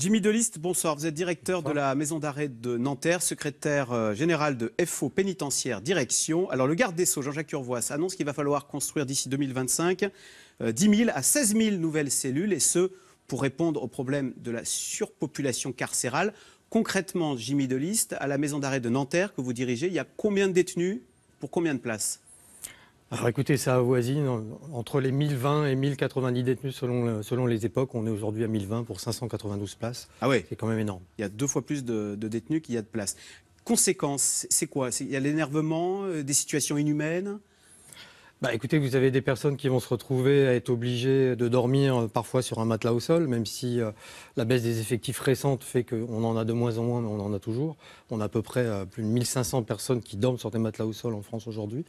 Jimmy Deliste, bonsoir. Vous êtes directeur de la maison d'arrêt de Nanterre, secrétaire euh, général de FO Pénitentiaire Direction. Alors, le garde des Sceaux, Jean-Jacques Urvois, annonce qu'il va falloir construire d'ici 2025 10 000 à 16 000 nouvelles cellules, et ce, pour répondre au problème de la surpopulation carcérale. Concrètement, Jimmy Deliste, à la maison d'arrêt de Nanterre que vous dirigez, il y a combien de détenus pour combien de places alors écoutez, ça avoisine entre les 1020 et 1090 détenus selon, les époques. On est aujourd'hui à 1020 pour 592 places. Ah oui C'est quand même énorme. Il y a deux fois plus de, détenus qu'il y a de places. Conséquence, c'est quoi Il y a l'énervement, euh, des situations inhumaines bah, écoutez, vous avez des personnes qui vont se retrouver à être obligées de dormir euh, parfois sur un matelas au sol, même si euh, la baisse des effectifs récentes fait qu'on en a de moins en moins, mais on en a toujours. On a à peu près euh, plus de 1500 personnes qui dorment sur des matelas au sol en France aujourd'hui.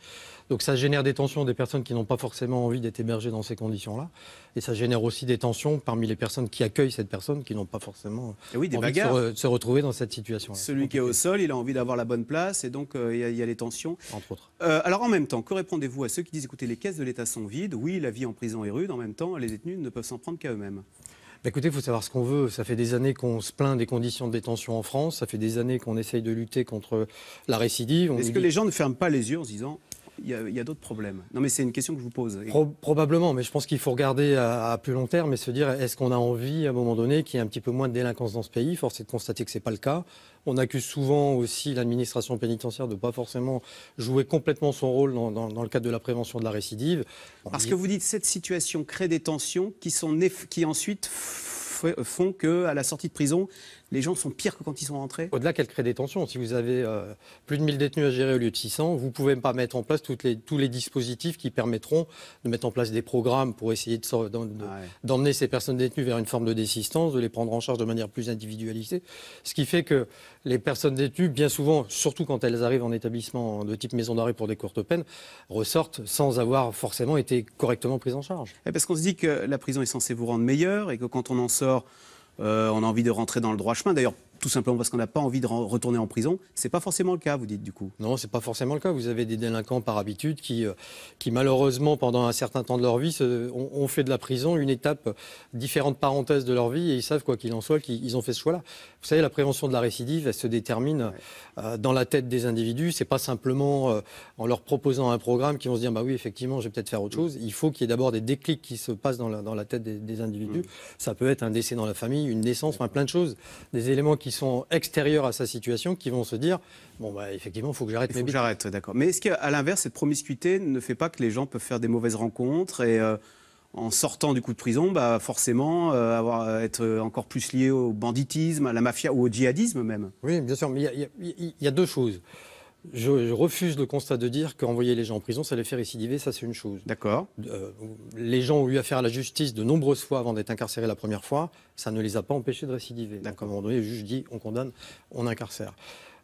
Donc ça génère des tensions des personnes qui n'ont pas forcément envie d'être hébergées dans ces conditions-là. Et ça génère aussi des tensions parmi les personnes qui accueillent cette personne qui n'ont pas forcément oui, envie de se, retrouver dans cette situation. -là. Celui qui est au sol, il a envie d'avoir la bonne place et donc il y, y, a les tensions. Entre autres. alors en même temps, que répondez-vous à ceux qui disent écoutez, les caisses de l'État sont vides, oui, la vie en prison est rude, en même temps, les détenus ne peuvent s'en prendre qu'à eux-mêmes bah, écoutez, il faut savoir ce qu'on veut. Ça fait des années qu'on se plaint des conditions de détention en France. Ça fait des années qu'on essaye de lutter contre la récidive. Est-ce que les gens ne ferment pas les yeux en se disant il y a, d'autres problèmes. Non, mais c'est une question que je vous pose. probablement, mais je pense qu'il faut regarder à, plus long terme et se dire est-ce qu'on a envie, à un moment donné, qu'il y ait un petit peu moins de délinquance dans ce pays Force est de constater que ce n'est pas le cas. On accuse souvent aussi l'administration pénitentiaire de ne pas forcément jouer complètement son rôle dans, le cadre de la prévention de la récidive. Parce que vous dites cette situation crée des tensions qui, sont qui ensuite font qu'à la sortie de prison, les gens sont pires que quand ils sont rentrés. Au-delà qu'elle crée des tensions. Si vous avez euh, plus de 1000 détenus à gérer au lieu de 600, vous ne pouvez pas mettre en place les, tous les dispositifs qui permettront de mettre en place des programmes pour essayer ah d'emmener de, ces personnes détenues vers une forme de désistance, de les prendre en charge de manière plus individualisée. Ce qui fait que les personnes détenues, bien souvent, surtout quand elles arrivent en établissement de type maison d'arrêt pour des courtes peines, ressortent sans avoir forcément été correctement prises en charge. Eh ben, parce qu'on se dit que la prison est censée vous rendre meilleur et que quand on en sort, euh, on a envie de rentrer dans le droit chemin. D'ailleurs, tout simplement parce qu'on n'a pas envie de retourner en prison. C'est pas forcément le cas, vous dites du coup. Non, c'est pas forcément le cas. Vous avez des délinquants par habitude qui, euh, qui malheureusement, pendant un certain temps de leur vie, ont, fait de la prison une étape euh, différente parenthèse de leur vie et ils savent quoi qu'il en soit qu'ils ont fait ce choix-là. Vous savez, la prévention de la récidive, elle se détermine euh, dans la tête des individus. C'est pas simplement en leur proposant un programme qu'ils vont se dire bah oui, effectivement, je vais peut-être faire autre chose. Il faut qu'il y ait d'abord des déclics qui se passent dans la, dans la tête des, individus. Mm. Ça peut être un décès dans la famille, une naissance, plein de choses, des éléments qui sont extérieurs à sa situation qui vont se dire bon, bah, effectivement, il faut que j'arrête mes J'arrête, d'accord. Mais est-ce qu'à l'inverse, cette promiscuité ne fait pas que les gens peuvent faire des mauvaises rencontres et euh, en sortant du coup de prison, bah, forcément, euh, avoir, euh, être encore plus lié au banditisme, à la mafia ou au djihadisme même Oui, bien sûr, mais il y a deux choses je, refuse le constat de dire qu'envoyer les gens en prison, ça les fait récidiver, ça c'est une chose. D'accord. Euh, les gens ont eu affaire à la justice de nombreuses fois avant d'être incarcérés la première fois, ça ne les a pas empêchés de récidiver. D'accord. À un moment donné, le juge dit on condamne, on incarcère.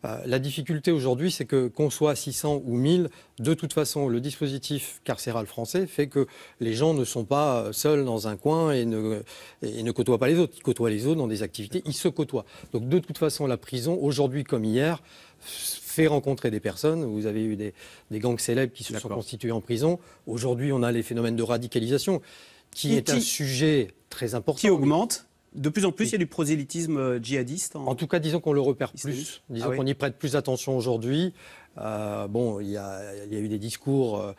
Euh, la difficulté aujourd'hui, c'est que qu'on soit 600 ou 1000, de toute façon, le dispositif carcéral français fait que les gens ne sont pas euh, seuls dans un coin et ne, côtoient pas les autres. Ils côtoient les autres dans des activités, ils se côtoient. Donc de toute façon, la prison, aujourd'hui comme hier, fait rencontrer des personnes. Vous avez eu des, gangs célèbres qui se sont constitués en prison. Aujourd'hui, on a les phénomènes de radicalisation, qui est un sujet très important. Qui augmente de plus en plus, il y a du prosélytisme euh, djihadiste. En, tout cas, disons qu'on le repère plus, ah disons qu'on y prête plus attention aujourd'hui. Euh, bon, il y, a, eu des discours, euh,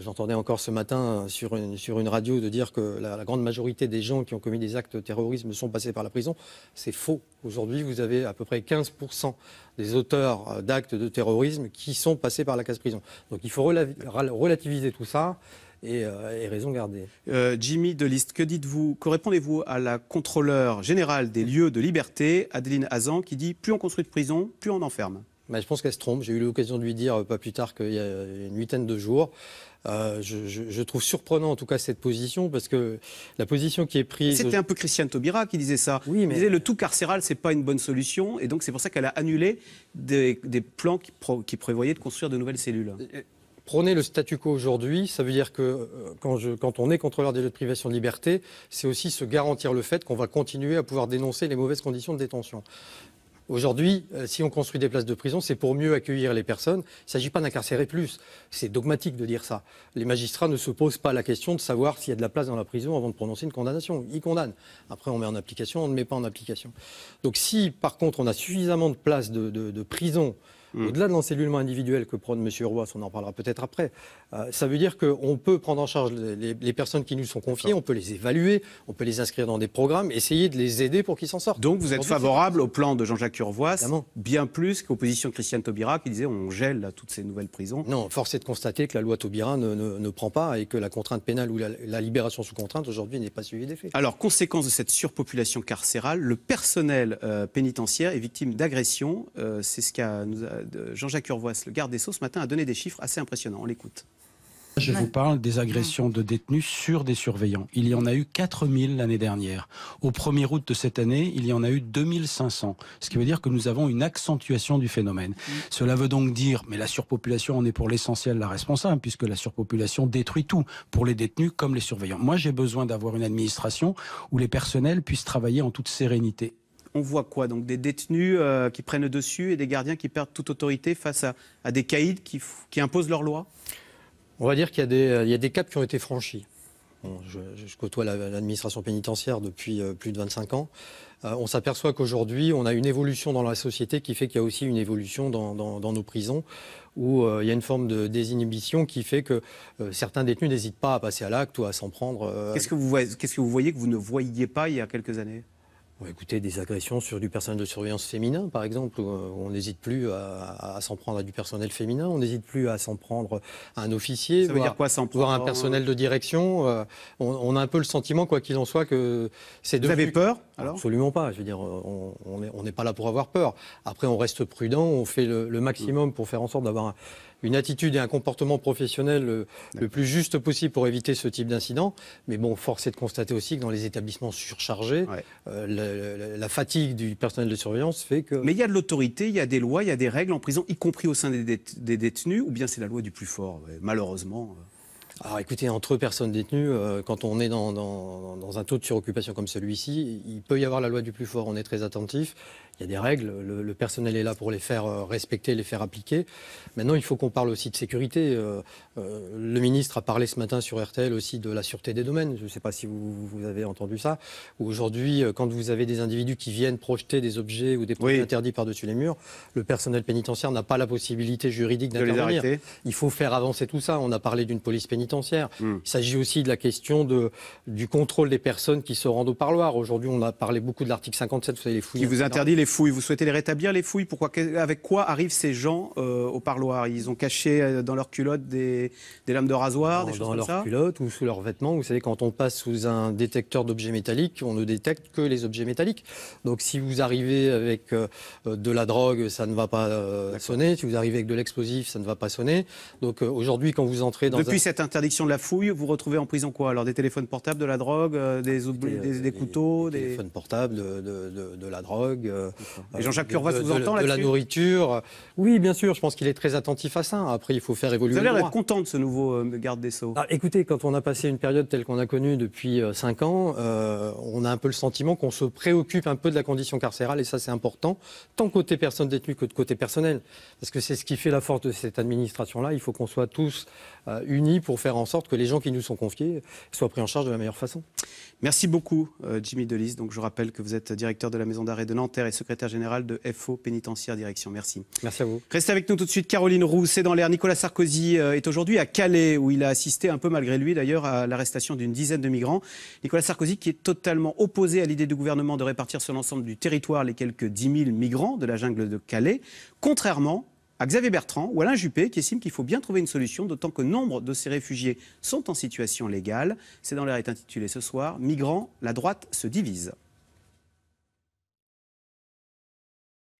j'entendais encore ce matin sur une, sur une radio de dire que la, grande majorité des gens qui ont commis des actes de terrorisme sont passés par la prison. C'est faux. Aujourd'hui, vous avez à peu près 15% des auteurs d'actes de terrorisme qui sont passés par la case prison. Donc il faut relativiser tout ça. Euh, et, raison gardée. Euh, Jimmy Deliste, que dites-vous Que répondez-vous à la contrôleur générale des lieux de liberté, Adeline Hazan, qui dit plus on construit de prison, plus on enferme bah, je pense qu'elle se trompe. J'ai eu l'occasion de lui dire euh, pas plus tard qu'il y a une huitaine de jours. je, trouve surprenant en tout cas cette position parce que la position qui est prise. C'était un peu Christiane Taubira qui disait ça. Oui, mais... disait le tout carcéral, c'est pas une bonne solution et donc c'est pour ça qu'elle a annulé des, plans qui, qui, prévoyaient de construire de nouvelles cellules. Prenez le statu quo aujourd'hui, ça veut dire que euh, quand, on est contrôleur des lieux de privation de liberté, c'est aussi se garantir le fait qu'on va continuer à pouvoir dénoncer les mauvaises conditions de détention. Aujourd'hui, euh, si on construit des places de prison, c'est pour mieux accueillir les personnes. Il ne s'agit pas d'incarcérer plus. C'est dogmatique de dire ça. Les magistrats ne se posent pas la question de savoir s'il y a de la place dans la prison avant de prononcer une condamnation. Ils condamnent. Après, on met en application, on ne met pas en application. Donc si, par contre, on a suffisamment de places de, de prison Mmh. Au-delà de l'encellulement individuel que prône M. Roy, on en parlera peut-être après, euh, ça veut dire qu'on peut prendre en charge les, personnes qui nous sont confiées, on peut les évaluer, on peut les inscrire dans des programmes, essayer de les aider pour qu'ils s'en sortent. Donc vous êtes favorable au plan de Jean-Jacques Urvois, bien plus qu'aux positions de Christiane Taubira qui disait on gèle toutes ces nouvelles prisons Non, force est de constater que la loi Taubira ne, prend pas et que la contrainte pénale ou la, libération sous contrainte aujourd'hui n'est pas suivie d'effet. Alors, conséquence de cette surpopulation carcérale, le personnel euh, pénitentiaire est victime d'agressions. Euh, c'est ce qu'a nous Jean-Jacques Urvois, le garde des Sceaux, ce matin, a donné des chiffres assez impressionnants. On l'écoute. Je vous parle des agressions de détenus sur des surveillants. Il y en a eu 4000 l'année dernière. Au 1er août de cette année, il y en a eu 2500. Ce qui veut dire que nous avons une accentuation du phénomène. Mm. Cela veut donc dire, mais la surpopulation en est pour l'essentiel la responsable, puisque la surpopulation détruit tout, pour les détenus comme les surveillants. Moi, j'ai besoin d'avoir une administration où les personnels puissent travailler en toute sérénité on voit quoi Donc des détenus euh, qui prennent le dessus et des gardiens qui perdent toute autorité face à, des caïds qui, imposent leur loi. On va dire qu'il y, a des euh, caps qui ont été franchis. je, côtoie l'administration pénitentiaire depuis euh, plus de 25 ans. on s'aperçoit qu'aujourd'hui, on a une évolution dans la société qui fait qu'il y a aussi une évolution dans, nos prisons où il y a une forme de désinhibition qui fait que certains détenus n'hésitent pas à passer à l'acte ou à s'en prendre. Qu'est-ce que vous voyez que vous ne voyiez pas il y a quelques années Bon, écoutez, des agressions sur du personnel de surveillance féminin, par exemple, euh, on n'hésite plus à, s'en prendre à du personnel féminin, on n'hésite plus à s'en prendre à un officier, Ça veut dire quoi, prendre, Voir un personnel de direction. Euh, on, a un peu le sentiment, quoi qu'il en soit, que c'est devenu... Vous avez peur alors Absolument pas. Je veux dire, euh, on n'est pas là pour avoir peur. Après, on reste prudent, on fait le, le maximum mmh. pour faire en sorte d'avoir un, une attitude et un comportement professionnel euh, le, plus juste possible pour éviter ce type d'incident. Mais bon, force est de constater aussi que dans les établissements surchargés, euh, la, fatigue du personnel de surveillance fait que. Mais il y a de l'autorité, il y a des lois, il y a des règles en prison, y compris au sein des, détenus, ou bien c'est la loi du plus fort, malheureusement. Euh. Alors ah, écoutez, entre personnes détenues, quand on est dans, dans, un taux de suroccupation comme celui-ci, il peut y avoir la loi du plus fort, on est très attentif il y a des règles, le, personnel est là pour les faire euh, respecter, les faire appliquer. Maintenant, il faut qu'on parle aussi de sécurité. Euh, euh, le ministre a parlé ce matin sur RTL aussi de la sûreté des domaines. Je ne sais pas si vous, avez entendu ça. Aujourd'hui, quand vous avez des individus qui viennent projeter des objets ou des produits interdits par-dessus les murs, le personnel pénitentiaire n'a pas la possibilité juridique d'intervenir. Il faut faire avancer tout ça. On a parlé d'une police pénitentiaire. Hmm. Il s'agit aussi de la question du contrôle des personnes qui se rendent au parloir. Aujourd'hui, on a parlé beaucoup de l'article 57, vous savez, les fouilles. vous interdit fouilles Vous souhaitez les rétablir, les fouilles Pourquoi, Avec quoi arrivent ces gens euh, au parloir Ils ont caché euh, dans leur culotte des, lames de rasoir, dans, des choses leur culotte ou sous leurs vêtements. Vous savez, quand on passe sous un détecteur d'objets métalliques, on ne détecte que les objets métalliques. Donc si vous arrivez avec euh, de la drogue, ça ne va pas sonner. Si vous arrivez avec de l'explosif, ça ne va pas sonner. Donc aujourd'hui, quand vous entrez dans Depuis cette interdiction de la fouille, vous retrouvez en prison quoi Alors des téléphones portables, de la drogue, des, des, couteaux, des, téléphones portables, de la drogue, Jean-Jacques Curva vous entend De la nourriture. Oui, bien sûr, je pense qu'il est très attentif à ça. Après, il faut faire évoluer. Vous avez l'air content de ce nouveau euh, garde des Sceaux. Ah, écoutez, quand on a passé une période telle qu'on a connue depuis 5 euh, ans, euh, on a un peu le sentiment qu'on se préoccupe un peu de la condition carcérale, et ça, c'est important, tant côté personne détenue que de côté personnel. Parce que c'est ce qui fait la force de cette administration-là. Il faut qu'on soit tous unis pour faire en sorte que les gens qui nous sont confiés soient pris en charge de la meilleure façon. Merci beaucoup, Jimmy Delis. Donc, je rappelle que vous êtes directeur de la maison d'arrêt de Nanterre et ce secrétaire général de FO Pénitentiaire Direction. Merci. Merci à vous. Restez avec nous tout de suite. Caroline Roux, c'est dans l'air. Nicolas Sarkozy euh, est aujourd'hui à Calais, où il a assisté, un peu malgré lui d'ailleurs, à l'arrestation d'une dizaine de migrants. Nicolas Sarkozy qui est totalement opposé à l'idée du gouvernement de répartir sur l'ensemble du territoire les quelques 10 000 migrants de la jungle de Calais, contrairement à Xavier Bertrand ou Alain Juppé qui estime qu'il faut bien trouver une solution, d'autant que nombre de ces réfugiés sont en situation légale. C'est dans l'air est intitulé ce soir Migrants, la droite se divise.